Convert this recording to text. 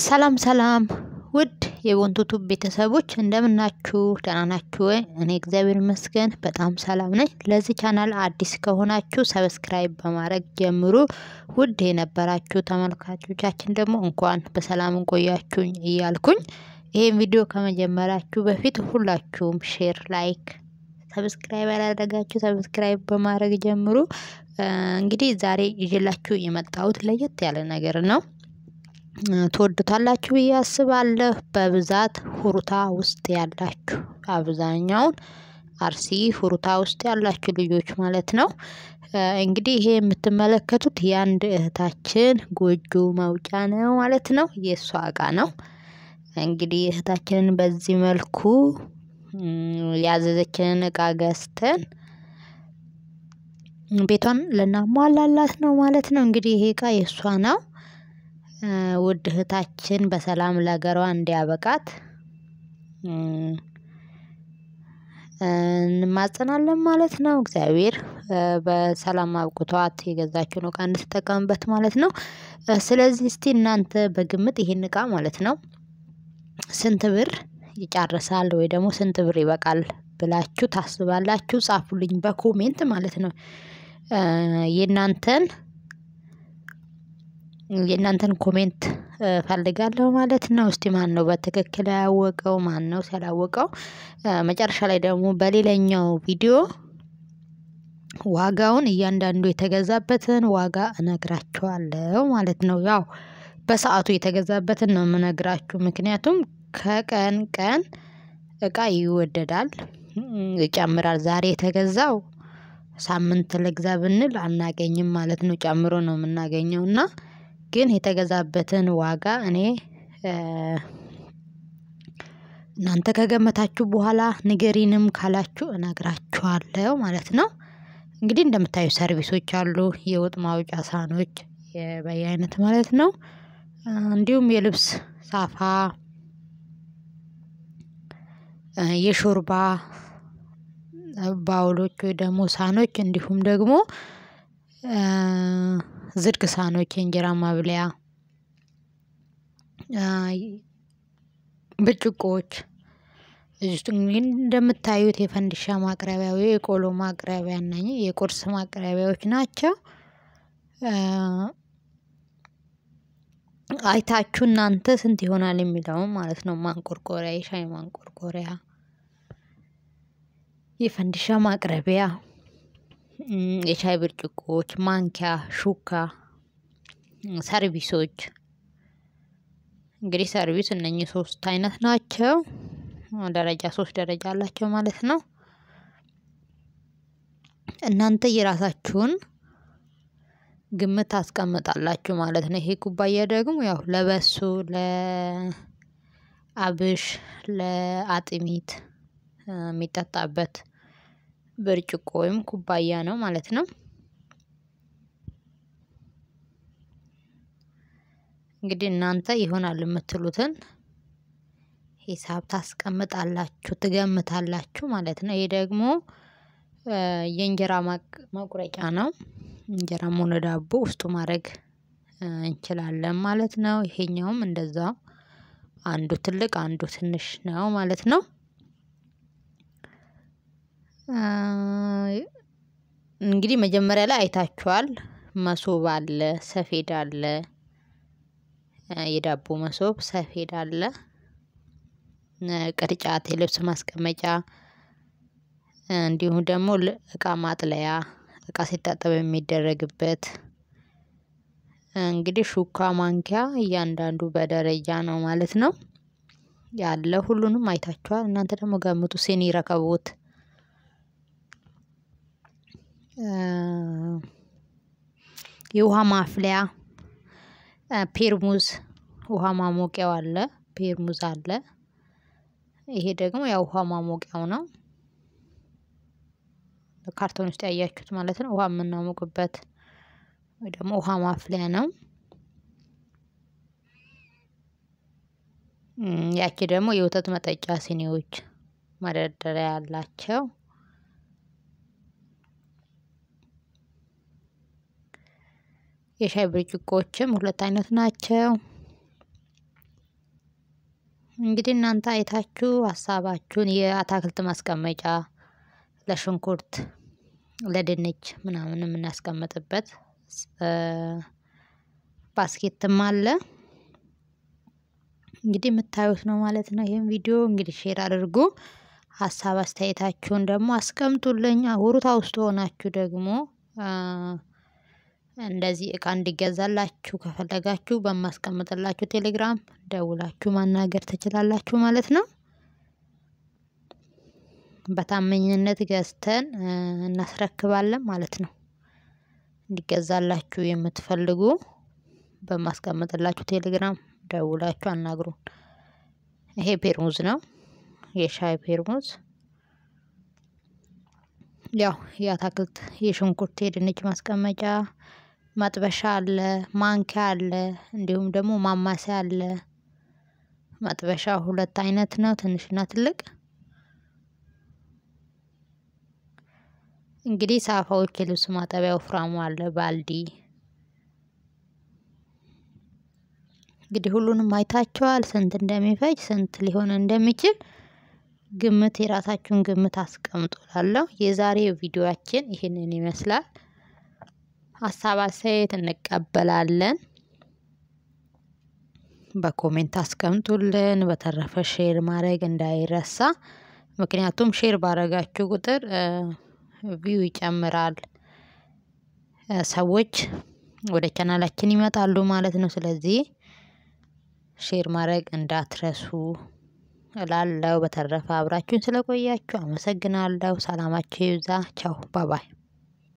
ሰላም ሰላም ውድ የቦንቶቱ ቤተሰቦች እንደምናችሁ ደህና ናችሁ ወይ? እኔ እግዚአብሔር ይመስገን በጣም ሰላም ነኝ። ለዚህ ቻናል አዲስ ከሆናችሁ ሰብስክራይብ በማድረግ ጀምሩ። ውድ የነበራችሁ ተመልካቾቻችን ደግሞ እንኳን በሰላም እንቆያችሁኝ እያልኩኝ ይህን ቪዲዮ ከመጀመራችሁ በፊት ሁላችሁም ሼር፣ ላይክ፣ ሰብስክራይብ ያላደረጋችሁ ሰብስክራይብ በማድረግ ጀምሩ። እንግዲህ ዛሬ ይዤላችሁ የመጣሁት ለየት ያለ ነገር ነው። ትወዱታላችሁ ብዬ አስባለሁ። በብዛት ሁሩታ ውስጥ ያላችሁ አብዛኛውን አርሲ ሁሩታ ውስጥ ያላችሁ ልጆች ማለት ነው። እንግዲህ ይሄ የምትመለከቱት የአንድ እህታችን ጎጆ መውጫ ነው ማለት ነው። የእሷ እቃ ነው። እንግዲህ እህታችንን በዚህ መልኩ ያዘዘችንን እቃ ገዝተን ቤቷን ልናሟላላት ነው ማለት ነው። እንግዲህ ይሄ እቃ የእሷ ነው። ውድ እህታችን በሰላም ለሀገሯ እንዲያበቃት እንማጸናለን ማለት ነው። እግዚአብሔር በሰላም አብቅቷት የገዛችውን እቃ እንድትጠቀምበት ማለት ነው። ስለዚህ እስቲ እናንተ በግምት ይሄን እቃ ማለት ነው ስንት ብር ይጨርሳል ወይ ደግሞ ስንት ብር ይበቃል ብላችሁ ታስባላችሁ? ጻፉልኝ በኮሜንት ማለት ነው የእናንተን የእናንተን ኮሜንት ፈልጋለሁ ማለት ነው። እስቲ ማን ነው በትክክል ያወቀው? ማን ነው ሲያላወቀው? መጨረሻ ላይ ደግሞ በሌላኛው ቪዲዮ ዋጋውን እያንዳንዱ የተገዛበትን ዋጋ እነግራችኋለሁ ማለት ነው። ያው በሰዓቱ የተገዛበትን ነው የምነግራችሁ። ምክንያቱም ከቀን ቀን እቃ ይወደዳል፣ ይጨምራል። ዛሬ የተገዛው ሳምንት ልግዛ ብንል አናገኝም ማለት ነው። ጨምሮ ነው የምናገኘው እና ግን የተገዛበትን ዋጋ እኔ እናንተ ከገመታችሁ በኋላ ንገሪንም ካላችሁ እነግራችኋለሁ ማለት ነው። እንግዲህ እንደምታዩ ሰርቪሶች አሉ፣ የወጥ ማውጫ ሳህኖች በየአይነት ማለት ነው። እንዲሁም የልብስ ሳፋ፣ የሾርባ ባውሎች ወይ ደግሞ ሳህኖች እንዲሁም ደግሞ ዝድግ ሳህኖች፣ የእንጀራ ማብለያ ብርጭቆዎች እንደምታዩት የፈንዲሻ ማቅረቢያ ወይ የቆሎ ማቅረቢያ እና የቁርስ ማቅረቢያዎች ናቸው። አይታችሁ እናንተ ስንት ይሆናል የሚለውም ማለት ነው። ማንቆርቆሪያ፣ የሻይ ማንቆርቆሪያ፣ የፈንዲሻ ማቅረቢያ የሻይ ብርጭቆዎች፣ ማንኪያ፣ ሹካ፣ ሰርቪሶች እንግዲህ ሰርቪስ እነኚህ ሶስት አይነት ናቸው። ደረጃ ሶስት ደረጃ አላቸው ማለት ነው። እናንተ የራሳችሁን ግምት ታስቀምጣላችሁ ማለት ነው። ይሄ ኩባያ ደግሞ ያው ለበሱ፣ ለአብሽ፣ ለአጥሚት የሚጠጣበት ብርጭቆ ወይም ኩባያ ነው ማለት ነው። እንግዲህ እናንተ ይሆናል የምትሉትን ሂሳብ ታስቀምጣላችሁ፣ ትገምታላችሁ ማለት ነው። ይሄ ደግሞ የእንጀራ መቁረጫ ነው። እንጀራ ሆነ ዳቦ ውስጡ ማድረግ እንችላለን ማለት ነው። ይሄኛውም እንደዛው አንዱ ትልቅ አንዱ ትንሽ ነው ማለት ነው። እንግዲህ መጀመሪያ ላይ አይታችኋል። መሶብ አለ፣ ሰፌድ አለ፣ የዳቦ መሶብ፣ ሰፌድ አለ፣ ቅርጫት፣ የልብስ ማስቀመጫ እንዲሁም ደግሞ እቃ ማጥለያ እቃ ሲታጠብ የሚደረግበት እንግዲህ ሹካ፣ ማንኪያ እያንዳንዱ በደረጃ ነው ማለት ነው ያለ። ሁሉንም አይታችኋል። እናንተ ደግሞ ገምጡ ሲኒ ረከቦት የውሃ ማፍለያ ፔርሙዝ ውሃ ማሞቂያው አለ ፔርሙዝ አለ። ይሄ ደግሞ ያው ውሃ ማሞቂያው ነው። ካርቶን ውስጥ ያያችሁት ማለት ነው። ውሃ የምናሞቅበት ወይ ደግሞ ውሃ ማፍለያ ነው። ያቺ ደግሞ የወተት መጠጫ ሲኒዎች መደርደሪያ ያላቸው የሻይ ብርጭቆዎችም ሁለት አይነት ናቸው። እንግዲህ እናንተ አይታችሁ ሀሳባችሁን የአታክልት ማስቀመጫ ለሽንኩርት፣ ለድንች ምናምን የምናስቀምጥበት ባስኬትም አለ። እንግዲህ የምታዩት ነው ማለት ነው። ይህም ቪዲዮ እንግዲህ ሼር አድርጉ። ሀሳብ አስተያየታችሁን ደግሞ አስቀምጡልኝ። ጎሩታ ውስጥ ሆናችሁ ደግሞ እንደዚህ እቃ እንዲገዛላችሁ ከፈለጋችሁ በማስቀምጥላችሁ ቴሌግራም ደውላችሁ ማናገር ትችላላችሁ ማለት ነው። በታማኝነት ገዝተን እናስረክባለን ማለት ነው። እንዲገዛላችሁ የምትፈልጉ በማስቀምጥላችሁ ቴሌግራም ደውላችሁ አናግሩን። ይሄ ፔርሙዝ ነው፣ የሻይ ፔርሙዝ ያው የአታክልት፣ የሽንኩርት የድንች ማስቀመጫ መጥበሻ አለ፣ ማንኪያ አለ፣ እንዲሁም ደግሞ ማማሰያ አለ። መጥበሻ ሁለት አይነት ነው፣ ትንሽና ትልቅ። እንግዲህ ሳፋዎች፣ የልብስ ማጠቢያ ወፍራሙ አለ፣ ባልዲ። እንግዲህ ሁሉንም አይታቸዋል። ስንት እንደሚፈጅ ስንት ሊሆን እንደሚችል ግምት የራሳችሁን ግምት አስቀምጡላለሁ። የዛሬ ቪዲዮያችን ይህንን ይመስላል። ሀሳብ አስተያየት እንቀበላለን። በኮሜንት አስቀምጡልን። በተረፈ ሼር ማድረግ እንዳይረሳ፣ ምክንያቱም ሼር ባረጋችሁ ቁጥር ቪው ይጨምራል፣ ሰዎች ወደ ቻናላችን ይመጣሉ ማለት ነው። ስለዚህ ሼር ማድረግ እንዳትረሱ እላለሁ። በተረፈ አብራችሁን ስለቆያችሁ አመሰግናለሁ። ሰላማችሁ ይብዛ። ቻው ባባይ